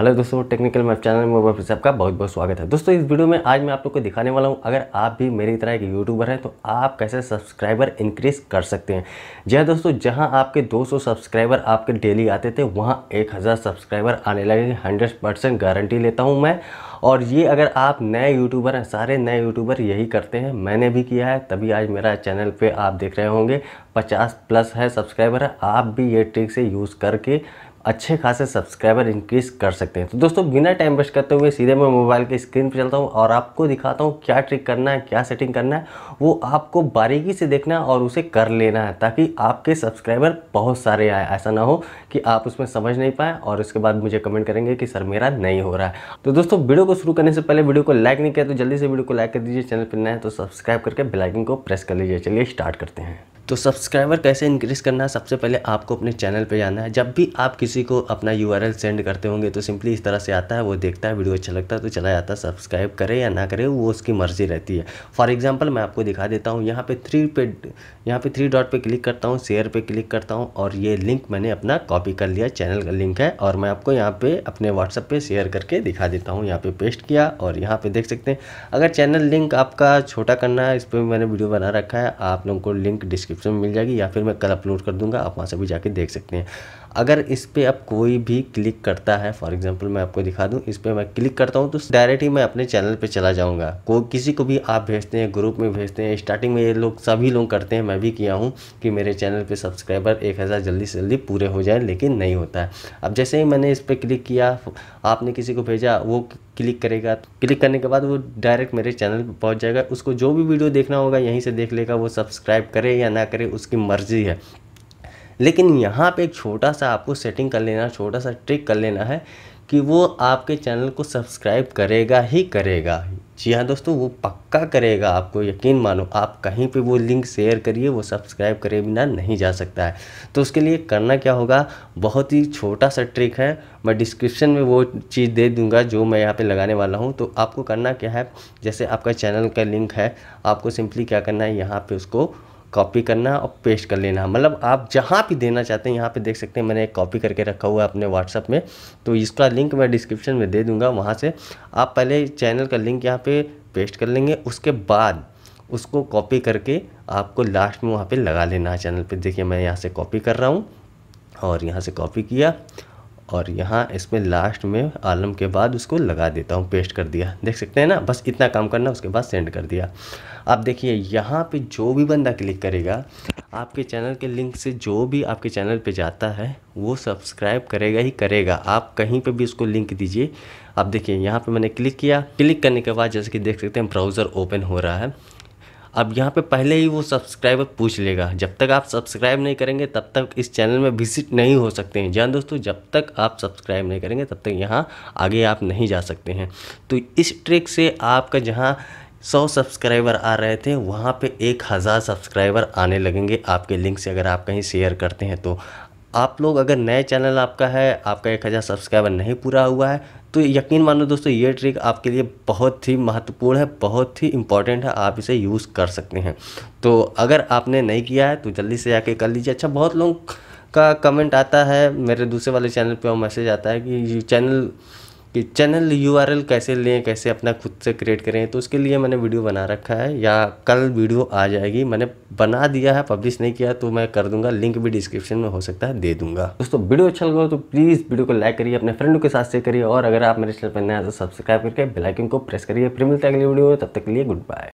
hello दोस्तों technical map channel में mobile से आपका बहुत बहुत स्वागत है दोस्तों इस वीडियो में आज मैं आप लोग को दिखाने वाला हूँ अगर आप भी मेरी तरह एक यूट्यूबर हैं तो आप कैसे सब्सक्राइबर इंक्रीज कर सकते हैं जी हाँ दोस्तों जहां आपके 200 सब्सक्राइबर आपके डेली आते थे वहां 1000 सब्सक्राइबर आने लगे हंड्रेड गारंटी लेता हूँ मैं और ये अगर आप नए यूट्यूबर हैं सारे नए यूट्यूबर यही करते हैं मैंने भी किया है तभी आज मेरा चैनल पे आप देख रहे होंगे 50 प्लस है सब्सक्राइबर है आप भी ये ट्रिक से यूज़ करके अच्छे खासे सब्सक्राइबर इंक्रीज कर सकते हैं तो दोस्तों बिना टाइम वेस्ट करते हुए सीधे मैं मोबाइल के स्क्रीन पर चलता हूँ और आपको दिखाता हूँ क्या ट्रिक करना है क्या सेटिंग करना है वो आपको बारीकी से देखना है और उसे कर लेना है ताकि आपके सब्सक्राइबर बहुत सारे आए ऐसा ना हो कि आप उसमें समझ नहीं पाएँ और उसके बाद मुझे कमेंट करेंगे कि सर मेरा नहीं हो रहा है तो दोस्तों वीडियो को शुरू करने से पहले वीडियो को लाइक नहीं किया तो जल्दी से वीडियो को लाइक कर दीजिए चैनल पर नए तो सब्सक्राइब करके बेलाइकिन को प्रेस कर लीजिए चलिए स्टार्ट करते हैं तो सब्सक्राइबर कैसे इंक्रीज़ करना है सबसे पहले आपको अपने चैनल पे जाना है जब भी आप किसी को अपना यू सेंड करते होंगे तो सिंपली इस तरह से आता है वो देखता है वीडियो अच्छा लगता है तो चला जाता है सब्सक्राइब करे या ना करे वो उसकी मर्ज़ी रहती है फॉर एग्जाम्पल मैं आपको दिखा देता हूँ यहाँ पर थ्री पे यहाँ पर थ्री डॉट पर क्लिक करता हूँ शेयर पर क्लिक करता हूँ और ये लिंक मैंने अपना कॉपी कर लिया चैनल का लिंक है और मैं आपको यहाँ पर अपने व्हाट्सअप पर शेयर करके दिखा देता हूँ यहाँ पर पेस्ट किया और यहाँ पर देख सकते हैं अगर चैनल लिंक आपका छोटा करना है इस पर मैंने वीडियो बना रखा है आप लोगों को लिंक डिस्क्रिप्शन डिस्क्रिप्शन में मिल जाएगी या फिर मैं कल अपलोड कर दूंगा आप वहाँ से भी जाके देख सकते हैं अगर इस पर अब कोई भी क्लिक करता है फॉर एग्जाम्पल मैं आपको दिखा दूँ इस पर मैं क्लिक करता हूँ तो डायरेक्ट ही मैं अपने चैनल पर चला जाऊँगा को किसी को भी आप भेजते हैं ग्रुप में भेजते हैं स्टार्टिंग में ये लोग सभी लोग करते हैं मैं भी किया हूँ कि मेरे चैनल पर सब्सक्राइबर एक हज़ार जल्दी से जल्दी पूरे हो जाए लेकिन नहीं होता है अब जैसे ही मैंने इस पर क्लिक किया आपने किसी को भेजा वो क्लिक करेगा तो क्लिक करने के बाद वो डायरेक्ट मेरे चैनल पर पहुँच जाएगा उसको जो भी वीडियो देखना होगा यहीं से देख लेगा वो सब्सक्राइब करे या ना करे उसकी मर्ज़ी है लेकिन यहाँ पे एक छोटा सा आपको सेटिंग कर लेना छोटा सा ट्रिक कर लेना है कि वो आपके चैनल को सब्सक्राइब करेगा ही करेगा जी हाँ दोस्तों वो पक्का करेगा आपको यकीन मानो आप कहीं पे वो लिंक शेयर करिए वो सब्सक्राइब करे बिना नहीं जा सकता है तो उसके लिए करना क्या होगा बहुत ही छोटा सा ट्रिक है मैं डिस्क्रिप्शन में वो चीज़ दे दूंगा जो मैं यहाँ पे लगाने वाला हूँ तो आपको करना क्या है जैसे आपका चैनल का लिंक है आपको सिंपली क्या करना है यहाँ पर उसको कॉपी करना और पेस्ट कर लेना मतलब आप जहाँ भी देना चाहते हैं यहाँ पे देख सकते हैं मैंने एक कॉपी करके रखा हुआ है अपने व्हाट्सअप में तो इसका लिंक मैं डिस्क्रिप्शन में दे दूँगा वहाँ से आप पहले चैनल का लिंक यहाँ पे पेस्ट कर लेंगे उसके बाद उसको कॉपी करके आपको लास्ट में वहाँ पर लगा लेना है चैनल पर देखिए मैं यहाँ से कॉपी कर रहा हूँ और यहाँ से कॉपी किया और यहाँ इसमें लास्ट में आलम के बाद उसको लगा देता हूँ पेस्ट कर दिया देख सकते हैं ना बस इतना काम करना उसके बाद सेंड कर दिया आप देखिए यहाँ पे जो भी बंदा क्लिक करेगा आपके चैनल के लिंक से जो भी आपके चैनल पे जाता है वो सब्सक्राइब करेगा ही करेगा आप कहीं पे भी उसको लिंक दीजिए आप देखिए यहाँ पे मैंने क्लिक किया क्लिक करने के बाद जैसे कि देख सकते हैं ब्राउज़र ओपन हो रहा है अब यहाँ पे पहले ही वो सब्सक्राइबर पूछ लेगा जब तक आप सब्सक्राइब नहीं करेंगे तब तक इस चैनल में विजिट नहीं हो सकते हैं जान दोस्तों जब तक आप सब्सक्राइब नहीं करेंगे तब तक यहाँ आगे आप नहीं जा सकते हैं तो इस ट्रिक से आपका जहाँ सौ सब्सक्राइबर आ रहे थे वहाँ पे एक हज़ार सब्सक्राइबर आने लगेंगे आपके लिंक से अगर आप कहीं शेयर करते हैं तो आप लोग अगर नए चैनल आपका है आपका एक हज़ार सब्सक्राइबर नहीं पूरा हुआ है तो यकीन मानो दोस्तों ये ट्रिक आपके लिए बहुत ही महत्वपूर्ण है बहुत ही इंपॉर्टेंट है आप इसे यूज़ कर सकते हैं तो अगर आपने नहीं किया है तो जल्दी से जाके कर लीजिए अच्छा बहुत लोग का कमेंट आता है मेरे दूसरे वाले चैनल पे वो मैसेज आता है कि चैनल कि चैनल यूआरएल कैसे लें कैसे अपना खुद से क्रिएट करें तो उसके लिए मैंने वीडियो बना रखा है या कल वीडियो आ जाएगी मैंने बना दिया है पब्लिश नहीं किया तो मैं कर दूंगा लिंक भी डिस्क्रिप्शन में हो सकता है दे दूंगा दोस्तों वीडियो अच्छा लगा तो प्लीज़ वीडियो को लाइक करिए अपने फ्रेंडों के साथ शेयर करिए और अगर आप मेरे चैनल पर नया तो सब्सक्राइब करके बेलाइकन को प्रेस करिए फिर मिलते हैं अगली वीडियो में तब तक के लिए गुड बाय